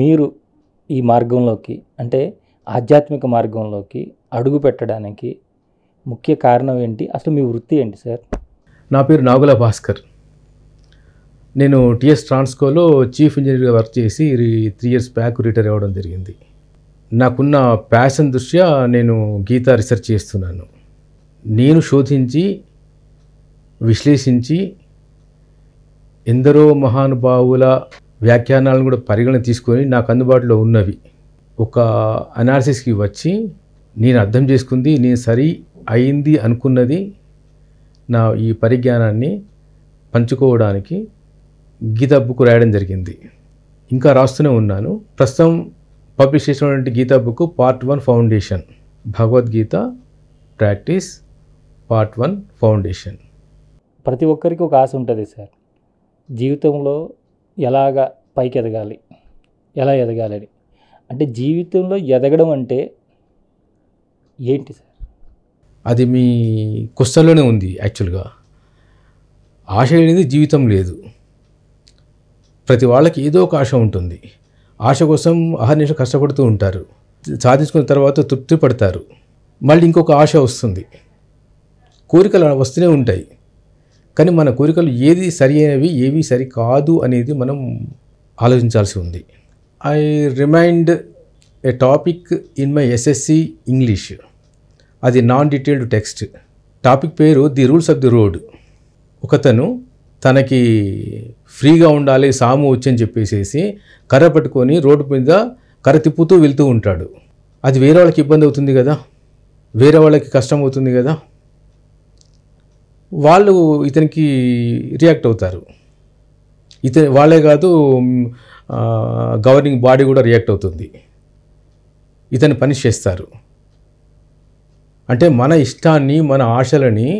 మీరు ఈ మార్గంలోకి అంటే ఆధ్యాత్మిక మార్గంలోకి అడుగు పెట్టడానికి ముఖ్య కారణం ఏంటి అసలు మీ వృత్తి ఏంటి సార్ నా పేరు నాగుల భాస్కర్ నేను టిఎస్ ట్రాన్స్కోలో చీఫ్ ఇంజనీర్గా వర్క్ చేసి త్రీ ఇయర్స్ బ్యాక్ రిటైర్ అవ్వడం జరిగింది నాకున్న ప్యాషన్ దృష్ట్యా నేను గీత రీసెర్చ్ చేస్తున్నాను నేను శోధించి విశ్లేషించి ఎందరో మహానుభావుల వ్యాఖ్యానాలను కూడా పరిగణ తీసుకొని నాకు అందుబాటులో ఉన్నవి ఒక అనాలిసిస్కి వచ్చి నేను అర్థం చేసుకుంది నేను సరి అయింది అనుకున్నది నా ఈ పరిజ్ఞానాన్ని పంచుకోవడానికి గీతా బుక్ రాయడం జరిగింది ఇంకా రాస్తూనే ఉన్నాను ప్రస్తుతం పబ్లిష్ చేసినటువంటి Gita book part one foundation Bhagavad Gita practice part one foundation ప్రతి ఒక్కరికి ఒక ఆశ ఉంటుంది సార్ జీవితంలో ఎలాగ పైకి ఎదగాలి ఎలా ఎదగాలి అని అంటే జీవితంలో ఎదగడం అంటే ఏంటి సార్ అది మీ క్వశ్చన్లోనే ఉంది యాక్చువల్గా ఆశ లేనిది జీవితం లేదు ప్రతి వాళ్ళకి ఏదో ఒక ఆశ ఉంటుంది ఆశ కోసం అహర్నిషం కష్టపడుతూ ఉంటారు సాధించుకున్న తర్వాత తృప్తి పడతారు మళ్ళీ ఇంకొక ఆశ వస్తుంది కోరికలు వస్తూనే ఉంటాయి కానీ మన కోరికలు ఏది సరి అయినవి ఏవి సరి కాదు అనేది మనం ఆలోచించాల్సి ఉంది I remind a topic in my SSC English అది నాన్ డీటెయిల్డ్ టెక్స్ట్ టాపిక్ పేరు the rules of the road ఒకతను తనకి ఫ్రీగా ఉండాలి సాము వచ్చని చెప్పేసేసి కర్ర పట్టుకొని రోడ్డు మీద కర్ర తిప్పుతూ వెళ్తూ ఉంటాడు అది వేరే వాళ్ళకి ఇబ్బంది అవుతుంది కదా వేరే వాళ్ళకి కష్టం అవుతుంది కదా వాళ్ళు ఇతనికి రియాక్ట్ అవుతారు ఇతని వాళ్ళే కాదు గవర్నింగ్ బాడీ కూడా రియాక్ట్ అవుతుంది ఇతని పని చేస్తారు అంటే మన ఇష్టాన్ని మన ఆశలని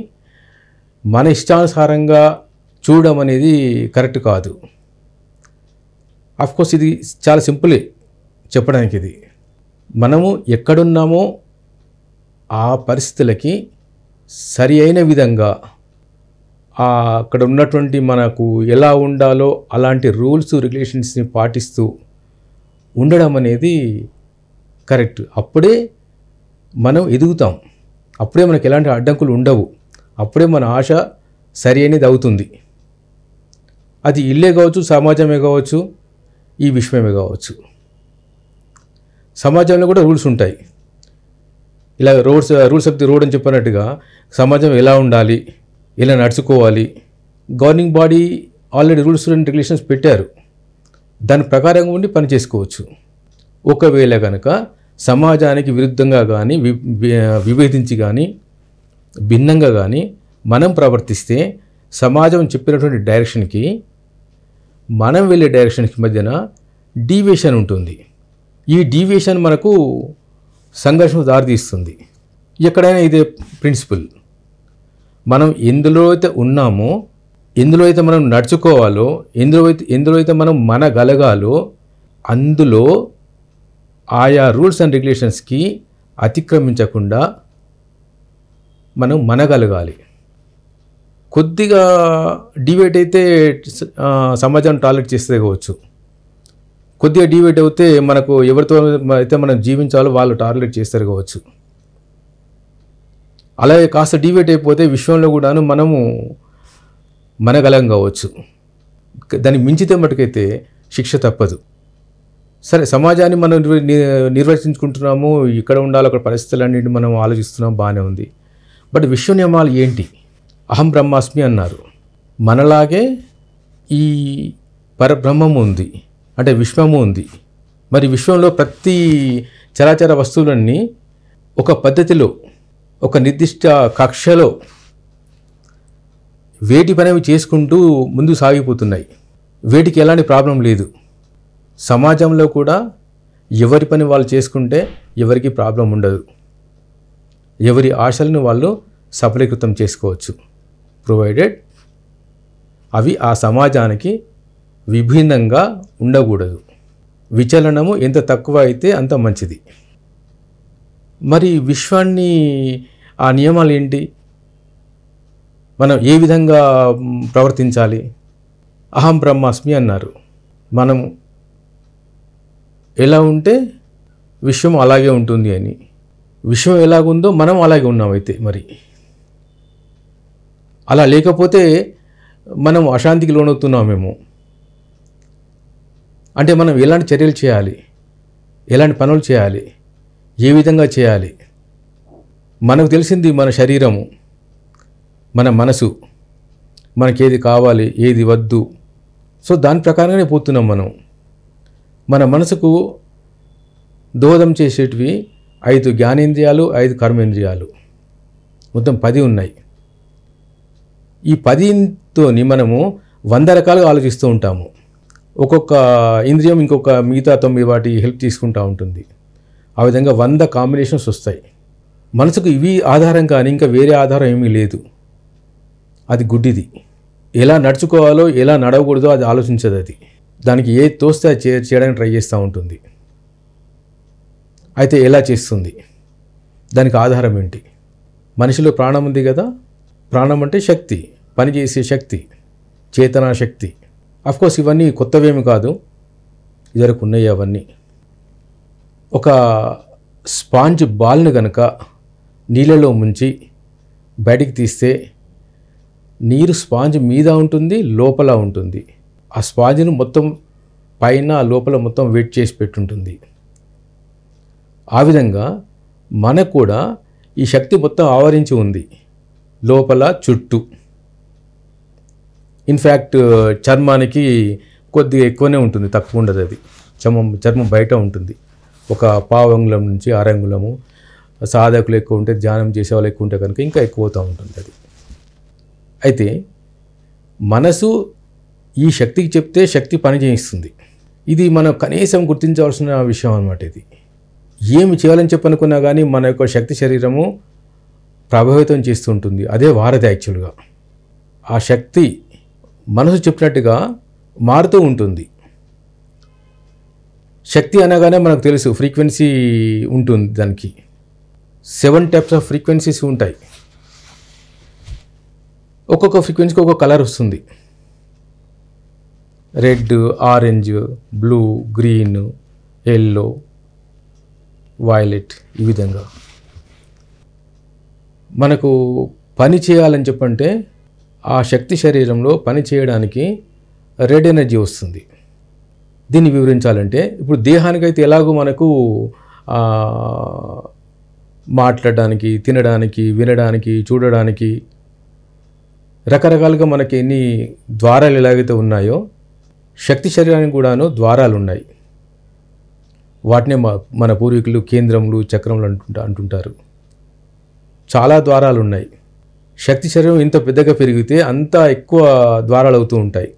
మన ఇష్టానుసారంగా చూడడం అనేది కరెక్ట్ కాదు కోర్స్ ఇది చాలా సింపులే చెప్పడానికి ఇది మనము ఎక్కడున్నామో ఆ పరిస్థితులకి సరి అయిన విధంగా అక్కడ ఉన్నటువంటి మనకు ఎలా ఉండాలో అలాంటి రూల్స్ రెగ్యులేషన్స్ని పాటిస్తూ ఉండడం అనేది కరెక్ట్ అప్పుడే మనం ఎదుగుతాం అప్పుడే మనకు ఎలాంటి అడ్డంకులు ఉండవు అప్పుడే మన ఆశ సరి అనేది అవుతుంది అది ఇల్లే కావచ్చు సమాజమే కావచ్చు ఈ విశ్వమే కావచ్చు సమాజంలో కూడా రూల్స్ ఉంటాయి ఇలా roads rules of the road అని చెప్పినట్టుగా సమాజం ఎలా ఉండాలి ఇలా నడుచుకోవాలి governing body already rules and regulations పెట్టారు దాని ప్రకారంగా ఉండి పని చేసుకోవచ్చు ఒకవేళ కనుక సమాజానికి విరుద్ధంగా కానీ విభేదించి కానీ భిన్నంగా కానీ మనం ప్రవర్తిస్తే సమాజం చెప్పినటువంటి డైరెక్షన్కి మనం వెళ్ళే డైరెక్షన్కి మధ్యన డీవియేషన్ ఉంటుంది ఈ డీవియేషన్ మనకు సంఘర్షణ దారితీస్తుంది ఎక్కడైనా ఇదే ప్రిన్సిపల్ మనం ఎందులో అయితే ఉన్నామో ఎందులో అయితే మనం నడుచుకోవాలో ఎందులో అయితే ఎందులో అయితే మనం మన గలగాలో అందులో ఆయా రూల్స్ అండ్ రెగ్యులేషన్స్కి అతిక్రమించకుండా మనం మనగలగాలి కొద్దిగా డివేట్ అయితే సమాజం టాలెట్ చేస్తే కావచ్చు కొద్దిగా డివేట్ అయితే మనకు ఎవరితో అయితే మనం జీవించాలో వాళ్ళు టార్లెట్ చేస్తారు కావచ్చు అలాగే కాస్త డివేట్ అయిపోతే విశ్వంలో కూడాను మనము మనగలం కావచ్చు దాన్ని మించితే మటుకైతే శిక్ష తప్పదు సరే సమాజాన్ని మనం నిర్వచించుకుంటున్నాము ఇక్కడ ఉండాలి అక్కడ అన్నింటి మనం ఆలోచిస్తున్నాం బాగానే ఉంది బట్ విశ్వ నియమాలు ఏంటి అహం బ్రహ్మాస్మి అన్నారు మనలాగే ఈ పరబ్రహ్మము ఉంది అంటే విశ్వము ఉంది మరి విశ్వంలో ప్రతి చరాచర వస్తువులన్నీ ఒక పద్ధతిలో ఒక నిర్దిష్ట కక్షలో వేటి పని చేసుకుంటూ ముందు సాగిపోతున్నాయి వేటికి ఎలాంటి ప్రాబ్లం లేదు సమాజంలో కూడా ఎవరి పని వాళ్ళు చేసుకుంటే ఎవరికి ప్రాబ్లం ఉండదు ఎవరి ఆశలను వాళ్ళు సఫలీకృతం చేసుకోవచ్చు ప్రొవైడెడ్ అవి ఆ సమాజానికి విభిన్నంగా ఉండకూడదు విచలనము ఎంత తక్కువ అయితే అంత మంచిది మరి విశ్వాన్ని ఆ నియమాలు ఏంటి మనం ఏ విధంగా ప్రవర్తించాలి అహం బ్రహ్మాస్మి అన్నారు మనం ఎలా ఉంటే విశ్వం అలాగే ఉంటుంది అని విశ్వం ఎలాగుందో మనం అలాగే ఉన్నామైతే మరి అలా లేకపోతే మనం అశాంతికి లోనవుతున్నామేమో అంటే మనం ఎలాంటి చర్యలు చేయాలి ఎలాంటి పనులు చేయాలి ఏ విధంగా చేయాలి మనకు తెలిసింది మన శరీరము మన మనసు మనకేది కావాలి ఏది వద్దు సో దాని ప్రకారంగానే పోతున్నాం మనం మన మనసుకు దోహదం చేసేటివి ఐదు జ్ఞానేంద్రియాలు ఐదు కర్మేంద్రియాలు మొత్తం పది ఉన్నాయి ఈ పదితోని మనము వంద రకాలుగా ఆలోచిస్తూ ఉంటాము ఒక్కొక్క ఇంద్రియం ఇంకొక మిగతా తొమ్మిది వాటి హెల్ప్ తీసుకుంటూ ఉంటుంది ఆ విధంగా వంద కాంబినేషన్స్ వస్తాయి మనసుకు ఇవి ఆధారం కానీ ఇంకా వేరే ఆధారం ఏమీ లేదు అది గుడ్డిది ఎలా నడుచుకోవాలో ఎలా నడవకూడదో అది ఆలోచించదు అది దానికి ఏ తోస్తే చే చేయడానికి ట్రై చేస్తూ ఉంటుంది అయితే ఎలా చేస్తుంది దానికి ఆధారం ఏంటి మనిషిలో ప్రాణం ఉంది కదా ప్రాణం అంటే శక్తి పనిచేసే శక్తి చేతనా శక్తి అఫ్కోర్స్ ఇవన్నీ కొత్తవేమి కాదు ఇదివరకు ఉన్నాయి అవన్నీ ఒక స్పాంజ్ బాల్ని కనుక నీళ్ళలో ముంచి బయటికి తీస్తే నీరు స్పాంజ్ మీద ఉంటుంది లోపల ఉంటుంది ఆ స్పాంజ్ను మొత్తం పైన లోపల మొత్తం వెయిట్ చేసి పెట్టుంటుంది ఆ విధంగా మనకు కూడా ఈ శక్తి మొత్తం ఆవరించి ఉంది లోపల చుట్టూ ఇన్ఫ్యాక్ట్ చర్మానికి కొద్దిగా ఎక్కువనే ఉంటుంది తక్కువ ఉండదు అది చర్మం చర్మం బయట ఉంటుంది ఒక అంగుళం నుంచి ఆరంగుళము సాధకులు ఎక్కువ ఉంటే ధ్యానం చేసేవాళ్ళు ఎక్కువ ఉంటే కనుక ఇంకా ఎక్కువ అవుతూ ఉంటుంది అది అయితే మనసు ఈ శక్తికి చెప్తే శక్తి పని చేయిస్తుంది ఇది మనం కనీసం గుర్తించవలసిన విషయం అనమాట ఇది ఏమి చేయాలని చెప్పనుకున్నా కానీ మన యొక్క శక్తి శరీరము ప్రభావితం చేస్తుంటుంది అదే వారధి యాక్చువల్గా ఆ శక్తి మనసు చెప్పినట్టుగా మారుతూ ఉంటుంది శక్తి అనగానే మనకు తెలుసు ఫ్రీక్వెన్సీ ఉంటుంది దానికి సెవెన్ టైప్స్ ఆఫ్ ఫ్రీక్వెన్సీస్ ఉంటాయి ఒక్కొక్క ఫ్రీక్వెన్సీకి ఒక్కొక్క కలర్ వస్తుంది red orange blue green yellow violet ఈ విధంగా మనకు పని చేయాలని చెప్పంటే ఆ శక్తి శరీరంలో పని చేయడానికి రెడ్ ఎనర్జీ వస్తుంది దీన్ని వివరించాలంటే ఇప్పుడు దేహానికైతే ఎలాగో మనకు మాట్లాడడానికి తినడానికి వినడానికి చూడడానికి రకరకాలుగా మనకి ఎన్ని ద్వారాలు ఎలాగైతే ఉన్నాయో శక్తి శరీరానికి కూడాను ద్వారాలు ఉన్నాయి వాటినే మన పూర్వీకులు కేంద్రములు చక్రములు అంటుంటా అంటుంటారు చాలా ద్వారాలు ఉన్నాయి శక్తి శరీరం ఇంత పెద్దగా పెరిగితే అంత ఎక్కువ ద్వారాలు అవుతూ ఉంటాయి